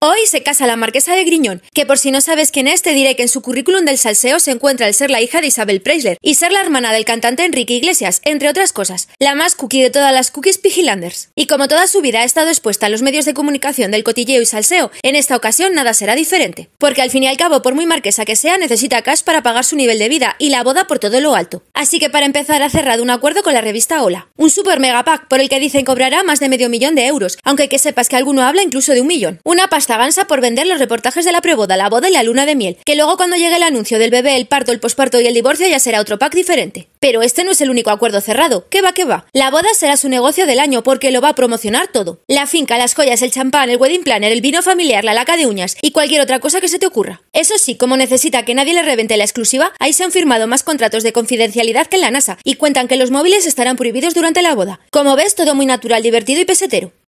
Hoy se casa la marquesa de Griñón, que por si no sabes quién es, te diré que en su currículum del salseo se encuentra el ser la hija de Isabel Preisler y ser la hermana del cantante Enrique Iglesias, entre otras cosas, la más cookie de todas las cookies pigilanders. Y como toda su vida ha estado expuesta a los medios de comunicación del cotilleo y salseo, en esta ocasión nada será diferente, porque al fin y al cabo, por muy marquesa que sea, necesita cash para pagar su nivel de vida y la boda por todo lo alto. Así que para empezar ha cerrado un acuerdo con la revista Hola, un super mega pack por el que dicen cobrará más de medio millón de euros, aunque que sepas que alguno habla incluso de un millón. Una pasta avanza por vender los reportajes de la preboda, la boda y la luna de miel, que luego cuando llegue el anuncio del bebé, el parto, el posparto y el divorcio ya será otro pack diferente. Pero este no es el único acuerdo cerrado, que va que va. La boda será su negocio del año porque lo va a promocionar todo. La finca, las joyas, el champán, el wedding planner, el vino familiar, la laca de uñas y cualquier otra cosa que se te ocurra. Eso sí, como necesita que nadie le revente la exclusiva, ahí se han firmado más contratos de confidencialidad que en la NASA y cuentan que los móviles estarán prohibidos durante la boda. Como ves, todo muy natural, divertido y pesetero.